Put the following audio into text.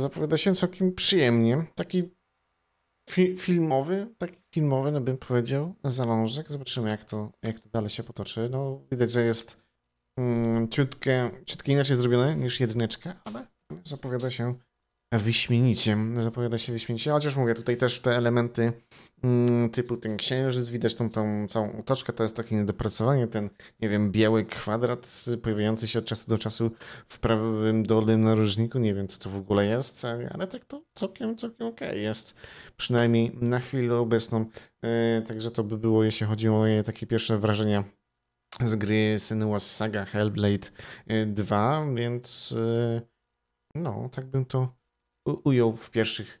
zapowiada się całkiem przyjemnie. Taki fi filmowy, taki filmowy, no bym powiedział, zalążek. Zobaczymy, jak to, jak to dalej się potoczy. No, widać, że jest mm, ciutkie, ciutkie inaczej zrobione niż jedyneczka, ale zapowiada się wyśmienicie. Zapowiada się wyśmienicie, chociaż mówię, tutaj też te elementy mm, typu ten księżyc, widać tą, tą całą otoczkę, to jest takie niedopracowanie, ten, nie wiem, biały kwadrat pojawiający się od czasu do czasu w prawym dolnym narożniku, nie wiem, co to w ogóle jest, ale tak to całkiem, całkiem okej okay jest, przynajmniej na chwilę obecną, e, także to by było, jeśli chodzi o moje takie pierwsze wrażenia z gry Senua's Saga Hellblade 2, e, więc e, no, tak bym to ujął w pierwszych